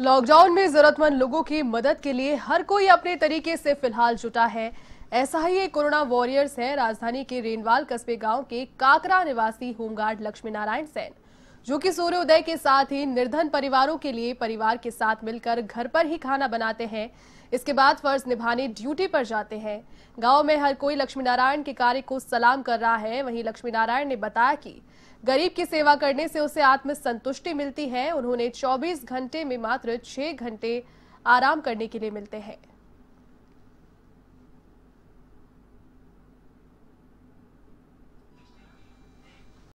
lockdown में जरूरतमंद लोगों की मदद के लिए हर कोई अपने तरीके से फिलहाल जुटा है ऐसा ही एक कोरोना वॉरियर्स है राजधानी के रेनवाल कस्बे गांव के काकरा निवासी होमगार्ड लक्ष्मी नारायण सेन जो कि सूर्योदय के साथ ही निर्धन परिवारों के लिए परिवार के साथ मिलकर घर पर ही खाना बनाते हैं इसके बाद फर्ज निभाने ड्यूटी पर जाते हैं गांव में हर कोई लक्ष्मी नारायण के कार्य को सलाम कर रहा है वहीं लक्ष्मी नारायण ने बताया कि गरीब की सेवा करने से उसे आत्मसंतुष्टि मिलती है उन्होंने 24 घंटे में मात्र 6 घंटे आराम करने के लिए मिलते हैं